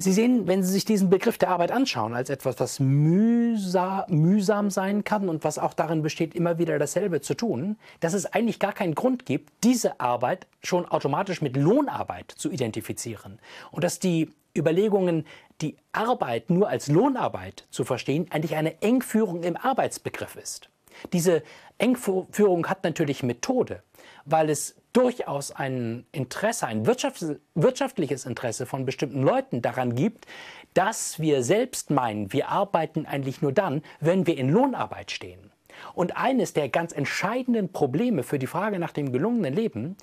Sie sehen, wenn Sie sich diesen Begriff der Arbeit anschauen, als etwas, was mühsam sein kann und was auch darin besteht, immer wieder dasselbe zu tun, dass es eigentlich gar keinen Grund gibt, diese Arbeit schon automatisch mit Lohnarbeit zu identifizieren. Und dass die Überlegungen, die Arbeit nur als Lohnarbeit zu verstehen, eigentlich eine Engführung im Arbeitsbegriff ist. Diese Engführung hat natürlich Methode weil es durchaus ein Interesse, ein wirtschaftliches Interesse von bestimmten Leuten daran gibt, dass wir selbst meinen, wir arbeiten eigentlich nur dann, wenn wir in Lohnarbeit stehen. Und eines der ganz entscheidenden Probleme für die Frage nach dem gelungenen Leben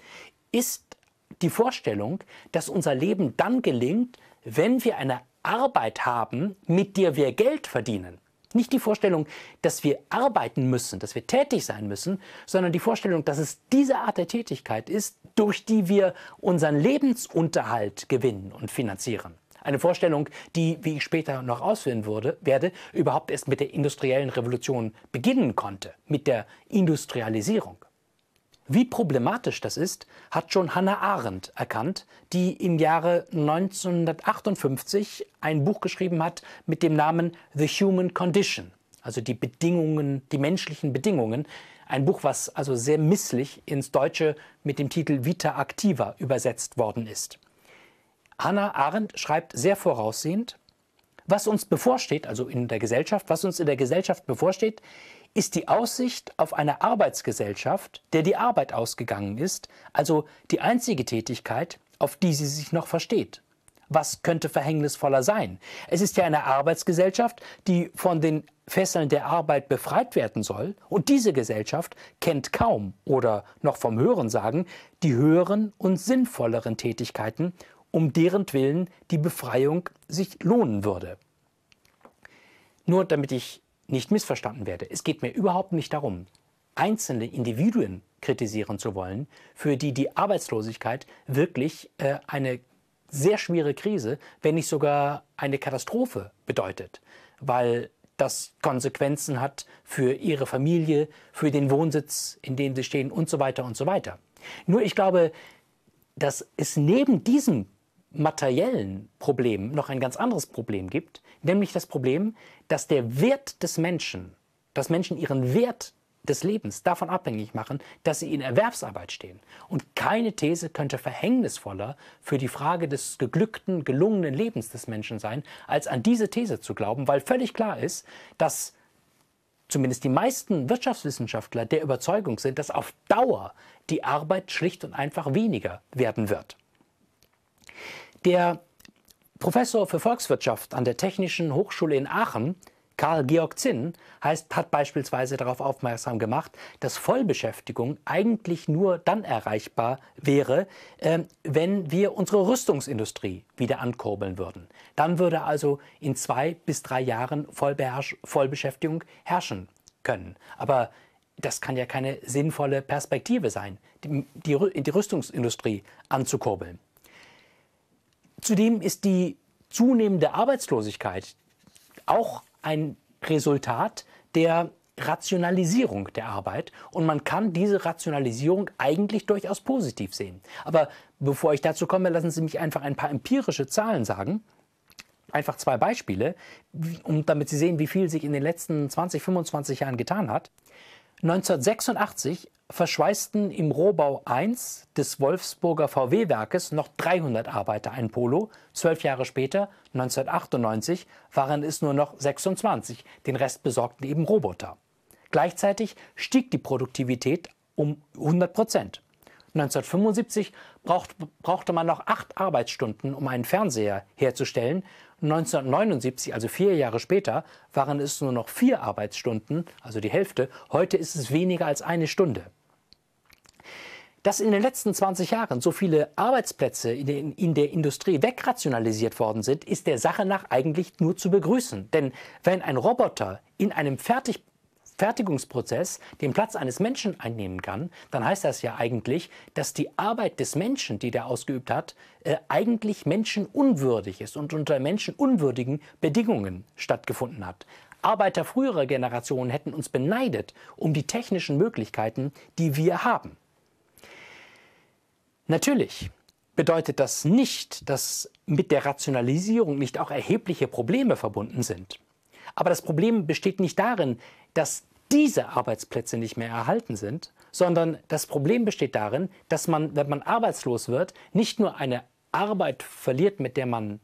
ist die Vorstellung, dass unser Leben dann gelingt, wenn wir eine Arbeit haben, mit der wir Geld verdienen. Nicht die Vorstellung, dass wir arbeiten müssen, dass wir tätig sein müssen, sondern die Vorstellung, dass es diese Art der Tätigkeit ist, durch die wir unseren Lebensunterhalt gewinnen und finanzieren. Eine Vorstellung, die, wie ich später noch ausführen würde, werde, überhaupt erst mit der industriellen Revolution beginnen konnte, mit der Industrialisierung. Wie problematisch das ist, hat schon Hannah Arendt erkannt, die im Jahre 1958 ein Buch geschrieben hat mit dem Namen The Human Condition, also die Bedingungen, die menschlichen Bedingungen. Ein Buch, was also sehr misslich ins Deutsche mit dem Titel Vita Activa übersetzt worden ist. Hannah Arendt schreibt sehr voraussehend, was uns bevorsteht, also in der Gesellschaft, was uns in der Gesellschaft bevorsteht, ist die Aussicht auf eine Arbeitsgesellschaft, der die Arbeit ausgegangen ist, also die einzige Tätigkeit, auf die sie sich noch versteht. Was könnte verhängnisvoller sein? Es ist ja eine Arbeitsgesellschaft, die von den Fesseln der Arbeit befreit werden soll, und diese Gesellschaft kennt kaum oder noch vom Hören sagen die höheren und sinnvolleren Tätigkeiten, um deren Willen die Befreiung sich lohnen würde. Nur damit ich nicht missverstanden werde. Es geht mir überhaupt nicht darum, einzelne Individuen kritisieren zu wollen, für die die Arbeitslosigkeit wirklich äh, eine sehr schwere Krise, wenn nicht sogar eine Katastrophe bedeutet, weil das Konsequenzen hat für ihre Familie, für den Wohnsitz, in dem sie stehen und so weiter und so weiter. Nur ich glaube, dass es neben diesem materiellen Problem noch ein ganz anderes Problem gibt, nämlich das Problem, dass der Wert des Menschen, dass Menschen ihren Wert des Lebens davon abhängig machen, dass sie in Erwerbsarbeit stehen. Und keine These könnte verhängnisvoller für die Frage des geglückten, gelungenen Lebens des Menschen sein, als an diese These zu glauben, weil völlig klar ist, dass zumindest die meisten Wirtschaftswissenschaftler der Überzeugung sind, dass auf Dauer die Arbeit schlicht und einfach weniger werden wird. Der Professor für Volkswirtschaft an der Technischen Hochschule in Aachen, Karl Georg Zinn, heißt, hat beispielsweise darauf aufmerksam gemacht, dass Vollbeschäftigung eigentlich nur dann erreichbar wäre, äh, wenn wir unsere Rüstungsindustrie wieder ankurbeln würden. Dann würde also in zwei bis drei Jahren Vollbeherrsch Vollbeschäftigung herrschen können. Aber das kann ja keine sinnvolle Perspektive sein, die, die, die Rüstungsindustrie anzukurbeln. Zudem ist die zunehmende Arbeitslosigkeit auch ein Resultat der Rationalisierung der Arbeit und man kann diese Rationalisierung eigentlich durchaus positiv sehen. Aber bevor ich dazu komme, lassen Sie mich einfach ein paar empirische Zahlen sagen. Einfach zwei Beispiele, um, damit Sie sehen, wie viel sich in den letzten 20, 25 Jahren getan hat. 1986 verschweißten im Rohbau 1 des Wolfsburger VW-Werkes noch 300 Arbeiter ein Polo. Zwölf Jahre später, 1998, waren es nur noch 26. Den Rest besorgten eben Roboter. Gleichzeitig stieg die Produktivität um 100 Prozent. 1975 braucht, brauchte man noch acht Arbeitsstunden, um einen Fernseher herzustellen. 1979, also vier Jahre später, waren es nur noch vier Arbeitsstunden, also die Hälfte. Heute ist es weniger als eine Stunde. Dass in den letzten 20 Jahren so viele Arbeitsplätze in der, Industrie wegrationalisiert worden sind, ist der Sache nach eigentlich nur zu begrüßen. Denn wenn ein Roboter in einem fertig Fertigungsprozess den Platz eines Menschen einnehmen kann, dann heißt das ja eigentlich, dass die Arbeit des Menschen, die der ausgeübt hat, äh, eigentlich menschenunwürdig ist und unter menschenunwürdigen Bedingungen stattgefunden hat. Arbeiter früherer Generationen hätten uns beneidet um die technischen Möglichkeiten, die wir haben. Natürlich bedeutet das nicht, dass mit der Rationalisierung nicht auch erhebliche Probleme verbunden sind. Aber das Problem besteht nicht darin, dass diese Arbeitsplätze nicht mehr erhalten sind, sondern das Problem besteht darin, dass man, wenn man arbeitslos wird, nicht nur eine Arbeit verliert, mit der man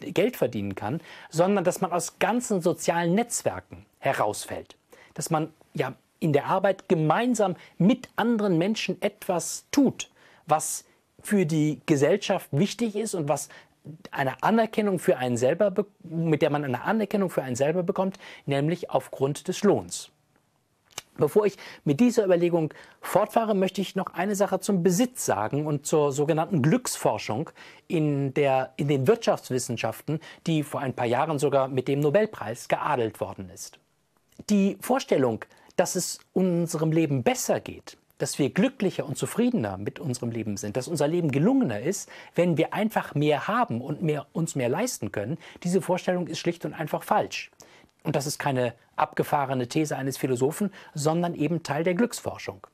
Geld verdienen kann, sondern dass man aus ganzen sozialen Netzwerken herausfällt. Dass man ja in der Arbeit gemeinsam mit anderen Menschen etwas tut, was für die Gesellschaft wichtig ist und was eine Anerkennung für einen selber, mit der man eine Anerkennung für einen selber bekommt, nämlich aufgrund des Lohns. Bevor ich mit dieser Überlegung fortfahre, möchte ich noch eine Sache zum Besitz sagen und zur sogenannten Glücksforschung in, der, in den Wirtschaftswissenschaften, die vor ein paar Jahren sogar mit dem Nobelpreis geadelt worden ist. Die Vorstellung, dass es unserem Leben besser geht, dass wir glücklicher und zufriedener mit unserem Leben sind, dass unser Leben gelungener ist, wenn wir einfach mehr haben und mehr, uns mehr leisten können, diese Vorstellung ist schlicht und einfach falsch. Und das ist keine abgefahrene These eines Philosophen, sondern eben Teil der Glücksforschung.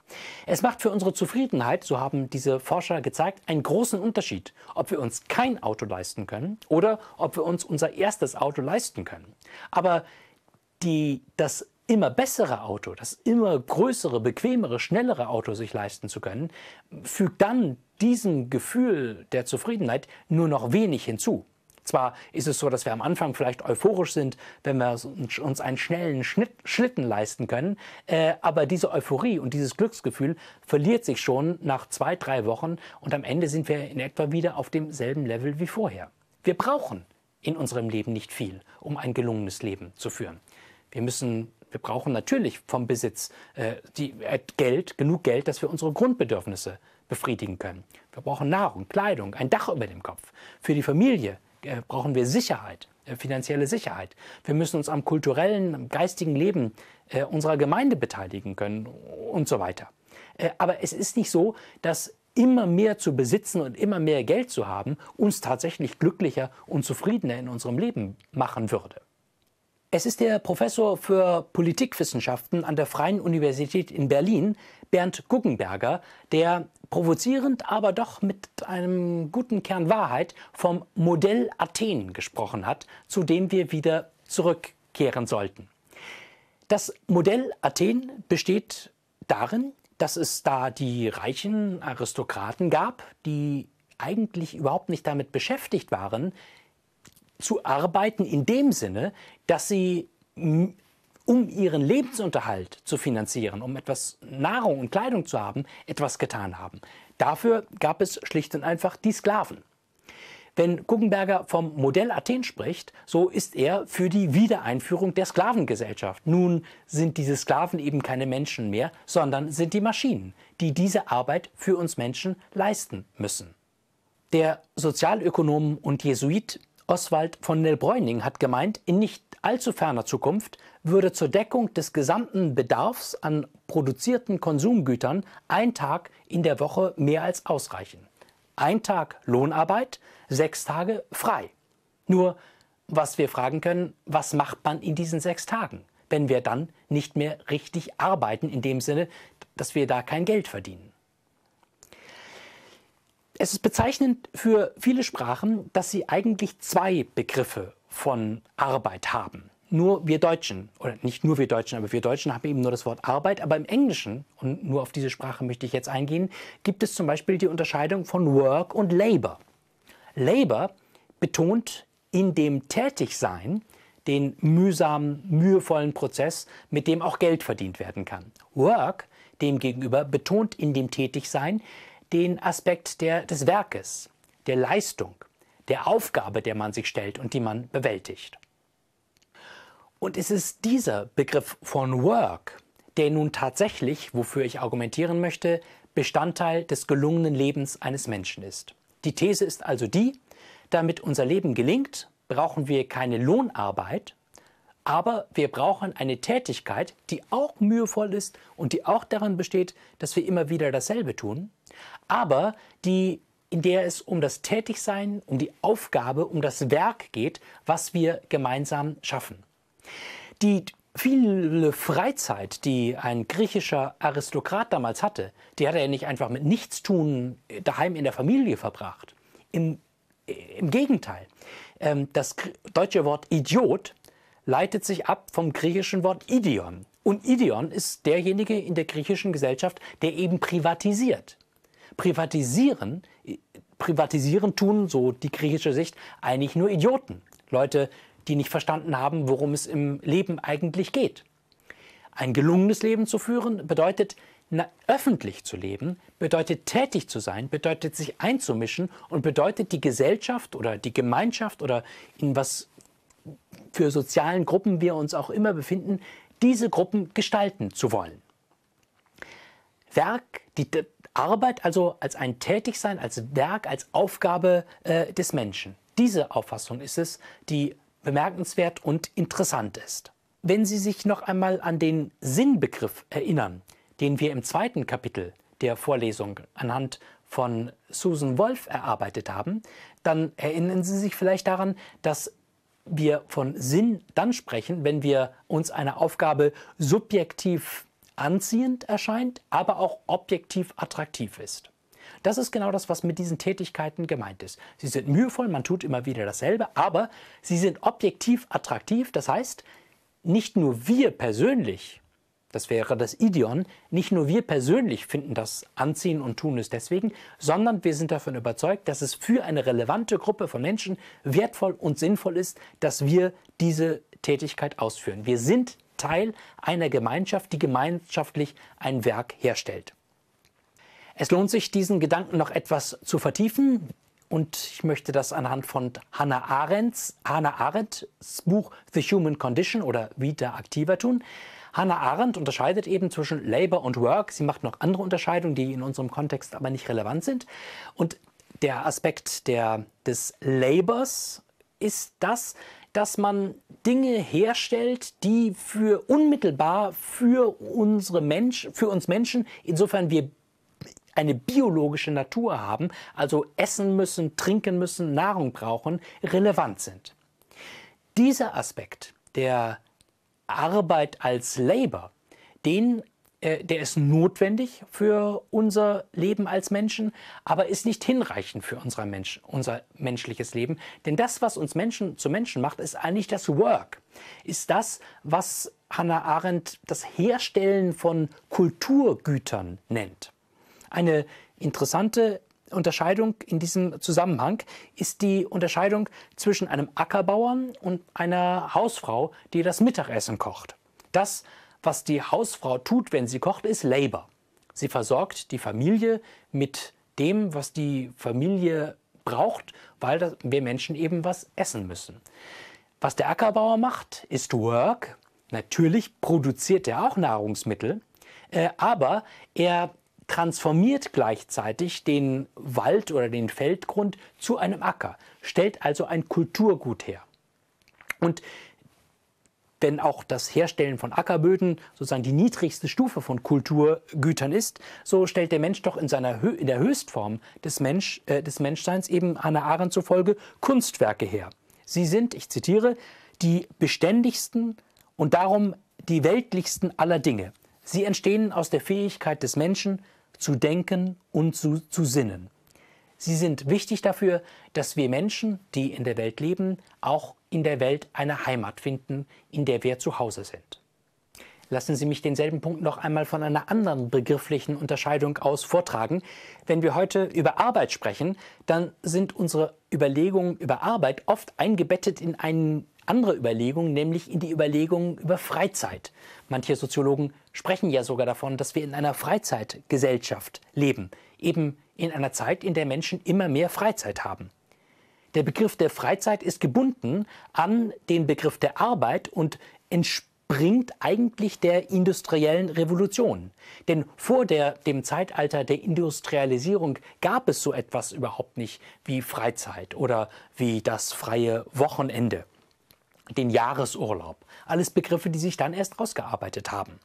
Es macht für unsere Zufriedenheit, so haben diese Forscher gezeigt, einen großen Unterschied, ob wir uns kein Auto leisten können oder ob wir uns unser erstes Auto leisten können. Aber die, das immer bessere Auto, das immer größere, bequemere, schnellere Auto sich leisten zu können, fügt dann diesem Gefühl der Zufriedenheit nur noch wenig hinzu. Zwar ist es so, dass wir am Anfang vielleicht euphorisch sind, wenn wir uns einen schnellen Schnitt, Schlitten leisten können, äh, aber diese Euphorie und dieses Glücksgefühl verliert sich schon nach zwei, drei Wochen und am Ende sind wir in etwa wieder auf demselben Level wie vorher. Wir brauchen in unserem Leben nicht viel, um ein gelungenes Leben zu führen. Wir müssen wir brauchen natürlich vom Besitz äh, die, äh, Geld, genug Geld, dass wir unsere Grundbedürfnisse befriedigen können. Wir brauchen Nahrung, Kleidung, ein Dach über dem Kopf. Für die Familie äh, brauchen wir Sicherheit, äh, finanzielle Sicherheit. Wir müssen uns am kulturellen, am geistigen Leben äh, unserer Gemeinde beteiligen können und so weiter. Äh, aber es ist nicht so, dass immer mehr zu besitzen und immer mehr Geld zu haben uns tatsächlich glücklicher und zufriedener in unserem Leben machen würde. Es ist der Professor für Politikwissenschaften an der Freien Universität in Berlin, Bernd Guggenberger, der provozierend, aber doch mit einem guten Kern Wahrheit vom Modell Athen gesprochen hat, zu dem wir wieder zurückkehren sollten. Das Modell Athen besteht darin, dass es da die reichen Aristokraten gab, die eigentlich überhaupt nicht damit beschäftigt waren, zu arbeiten in dem Sinne, dass sie um ihren Lebensunterhalt zu finanzieren, um etwas Nahrung und Kleidung zu haben, etwas getan haben. Dafür gab es schlicht und einfach die Sklaven. Wenn Guggenberger vom Modell Athen spricht, so ist er für die Wiedereinführung der Sklavengesellschaft. Nun sind diese Sklaven eben keine Menschen mehr, sondern sind die Maschinen, die diese Arbeit für uns Menschen leisten müssen. Der Sozialökonom und Jesuit Oswald von Nell hat gemeint, in nicht allzu ferner Zukunft würde zur Deckung des gesamten Bedarfs an produzierten Konsumgütern ein Tag in der Woche mehr als ausreichen. Ein Tag Lohnarbeit, sechs Tage frei. Nur, was wir fragen können, was macht man in diesen sechs Tagen, wenn wir dann nicht mehr richtig arbeiten, in dem Sinne, dass wir da kein Geld verdienen? Es ist bezeichnend für viele Sprachen, dass sie eigentlich zwei Begriffe von Arbeit haben. Nur wir Deutschen, oder nicht nur wir Deutschen, aber wir Deutschen haben eben nur das Wort Arbeit, aber im Englischen, und nur auf diese Sprache möchte ich jetzt eingehen, gibt es zum Beispiel die Unterscheidung von Work und Labor. Labor betont in dem Tätigsein den mühsamen, mühevollen Prozess, mit dem auch Geld verdient werden kann. Work demgegenüber betont in dem Tätigsein den Aspekt der, des Werkes, der Leistung, der Aufgabe, der man sich stellt und die man bewältigt. Und es ist dieser Begriff von Work, der nun tatsächlich, wofür ich argumentieren möchte, Bestandteil des gelungenen Lebens eines Menschen ist. Die These ist also die, damit unser Leben gelingt, brauchen wir keine Lohnarbeit, aber wir brauchen eine Tätigkeit, die auch mühevoll ist und die auch daran besteht, dass wir immer wieder dasselbe tun, aber die, in der es um das Tätigsein, um die Aufgabe, um das Werk geht, was wir gemeinsam schaffen. Die viele Freizeit, die ein griechischer Aristokrat damals hatte, die hat er nicht einfach mit Nichtstun äh, daheim in der Familie verbracht. Im, äh, im Gegenteil, ähm, das deutsche Wort Idiot leitet sich ab vom griechischen Wort Idion. Und Idion ist derjenige in der griechischen Gesellschaft, der eben privatisiert. Privatisieren, privatisieren tun, so die griechische Sicht, eigentlich nur Idioten. Leute, die nicht verstanden haben, worum es im Leben eigentlich geht. Ein gelungenes Leben zu führen bedeutet, öffentlich zu leben, bedeutet tätig zu sein, bedeutet sich einzumischen und bedeutet die Gesellschaft oder die Gemeinschaft oder in was für sozialen Gruppen wir uns auch immer befinden, diese Gruppen gestalten zu wollen. Werk, die Arbeit also als ein Tätigsein, als Werk, als Aufgabe äh, des Menschen. Diese Auffassung ist es, die bemerkenswert und interessant ist. Wenn Sie sich noch einmal an den Sinnbegriff erinnern, den wir im zweiten Kapitel der Vorlesung anhand von Susan Wolf erarbeitet haben, dann erinnern Sie sich vielleicht daran, dass wir von Sinn dann sprechen, wenn wir uns eine Aufgabe subjektiv anziehend erscheint, aber auch objektiv attraktiv ist. Das ist genau das, was mit diesen Tätigkeiten gemeint ist. Sie sind mühevoll, man tut immer wieder dasselbe, aber sie sind objektiv attraktiv. Das heißt, nicht nur wir persönlich das wäre das Idion, nicht nur wir persönlich finden das anziehen und tun es deswegen, sondern wir sind davon überzeugt, dass es für eine relevante Gruppe von Menschen wertvoll und sinnvoll ist, dass wir diese Tätigkeit ausführen. Wir sind Teil einer Gemeinschaft, die gemeinschaftlich ein Werk herstellt. Es lohnt sich, diesen Gedanken noch etwas zu vertiefen. Und ich möchte das anhand von Hannah Arendts, Hannah Arendts Buch The Human Condition oder Vita Activa tun. Hannah Arendt unterscheidet eben zwischen Labor und Work. Sie macht noch andere Unterscheidungen, die in unserem Kontext aber nicht relevant sind. Und der Aspekt der, des Labors ist das, dass man Dinge herstellt, die für unmittelbar für unsere Mensch, für uns Menschen, insofern wir eine biologische Natur haben, also essen müssen, trinken müssen, Nahrung brauchen, relevant sind. Dieser Aspekt der Arbeit als Labor, den, äh, der ist notwendig für unser Leben als Menschen, aber ist nicht hinreichend für unser, Mensch, unser menschliches Leben. Denn das, was uns Menschen zu Menschen macht, ist eigentlich das Work, ist das, was Hannah Arendt das Herstellen von Kulturgütern nennt. Eine interessante Unterscheidung in diesem Zusammenhang ist die Unterscheidung zwischen einem Ackerbauern und einer Hausfrau, die das Mittagessen kocht. Das, was die Hausfrau tut, wenn sie kocht, ist Labor. Sie versorgt die Familie mit dem, was die Familie braucht, weil wir Menschen eben was essen müssen. Was der Ackerbauer macht, ist Work. Natürlich produziert er auch Nahrungsmittel, äh, aber er transformiert gleichzeitig den Wald oder den Feldgrund zu einem Acker, stellt also ein Kulturgut her. Und wenn auch das Herstellen von Ackerböden sozusagen die niedrigste Stufe von Kulturgütern ist, so stellt der Mensch doch in, seiner Hö in der Höchstform des, Mensch, äh, des Menschseins eben Hannah Arendt zufolge Kunstwerke her. Sie sind, ich zitiere, die beständigsten und darum die weltlichsten aller Dinge. Sie entstehen aus der Fähigkeit des Menschen, zu denken und zu, zu sinnen. Sie sind wichtig dafür, dass wir Menschen, die in der Welt leben, auch in der Welt eine Heimat finden, in der wir zu Hause sind. Lassen Sie mich denselben Punkt noch einmal von einer anderen begrifflichen Unterscheidung aus vortragen. Wenn wir heute über Arbeit sprechen, dann sind unsere Überlegungen über Arbeit oft eingebettet in einen andere Überlegung, nämlich in die Überlegung über Freizeit. Manche Soziologen sprechen ja sogar davon, dass wir in einer Freizeitgesellschaft leben, eben in einer Zeit, in der Menschen immer mehr Freizeit haben. Der Begriff der Freizeit ist gebunden an den Begriff der Arbeit und entspringt eigentlich der industriellen Revolution. Denn vor der, dem Zeitalter der Industrialisierung gab es so etwas überhaupt nicht wie Freizeit oder wie das freie Wochenende den Jahresurlaub. Alles Begriffe, die sich dann erst rausgearbeitet haben.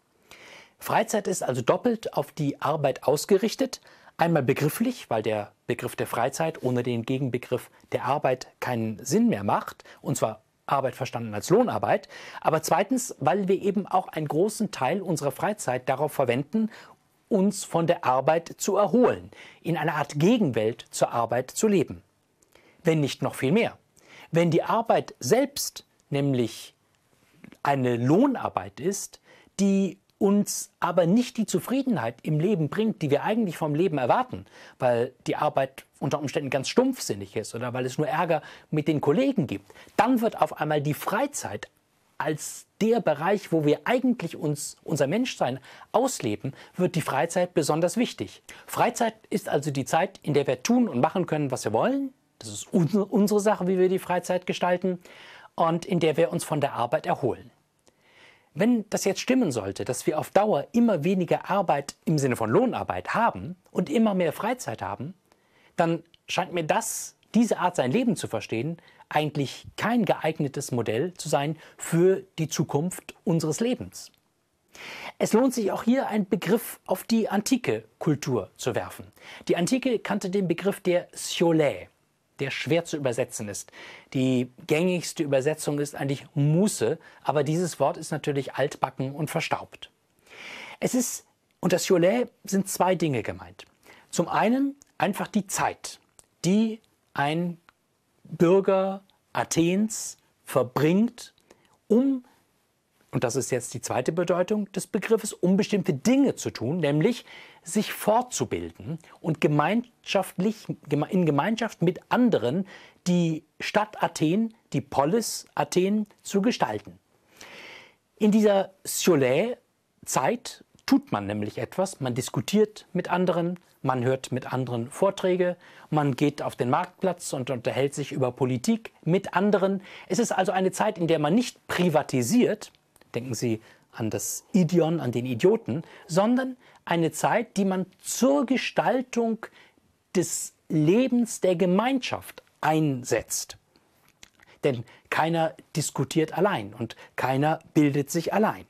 Freizeit ist also doppelt auf die Arbeit ausgerichtet. Einmal begrifflich, weil der Begriff der Freizeit ohne den Gegenbegriff der Arbeit keinen Sinn mehr macht, und zwar Arbeit verstanden als Lohnarbeit, aber zweitens, weil wir eben auch einen großen Teil unserer Freizeit darauf verwenden, uns von der Arbeit zu erholen, in einer Art Gegenwelt zur Arbeit zu leben. Wenn nicht noch viel mehr. Wenn die Arbeit selbst nämlich eine Lohnarbeit ist, die uns aber nicht die Zufriedenheit im Leben bringt, die wir eigentlich vom Leben erwarten, weil die Arbeit unter Umständen ganz stumpfsinnig ist oder weil es nur Ärger mit den Kollegen gibt, dann wird auf einmal die Freizeit als der Bereich, wo wir eigentlich uns unser Menschsein ausleben, wird die Freizeit besonders wichtig. Freizeit ist also die Zeit, in der wir tun und machen können, was wir wollen. Das ist unsere Sache, wie wir die Freizeit gestalten und in der wir uns von der Arbeit erholen. Wenn das jetzt stimmen sollte, dass wir auf Dauer immer weniger Arbeit im Sinne von Lohnarbeit haben und immer mehr Freizeit haben, dann scheint mir das, diese Art sein Leben zu verstehen, eigentlich kein geeignetes Modell zu sein für die Zukunft unseres Lebens. Es lohnt sich auch hier einen Begriff auf die antike Kultur zu werfen. Die Antike kannte den Begriff der Sciolae, der schwer zu übersetzen ist. Die gängigste Übersetzung ist eigentlich Muße, aber dieses Wort ist natürlich altbacken und verstaubt. Es ist, und das Jolet sind zwei Dinge gemeint. Zum einen einfach die Zeit, die ein Bürger Athens verbringt, um und das ist jetzt die zweite Bedeutung des Begriffes, um bestimmte Dinge zu tun, nämlich sich fortzubilden und gemeinschaftlich, in Gemeinschaft mit anderen die Stadt Athen, die Polis Athen zu gestalten. In dieser Sciolae-Zeit tut man nämlich etwas, man diskutiert mit anderen, man hört mit anderen Vorträge, man geht auf den Marktplatz und unterhält sich über Politik mit anderen. Es ist also eine Zeit, in der man nicht privatisiert, denken Sie an das Idion, an den Idioten, sondern eine Zeit, die man zur Gestaltung des Lebens der Gemeinschaft einsetzt. Denn keiner diskutiert allein und keiner bildet sich allein.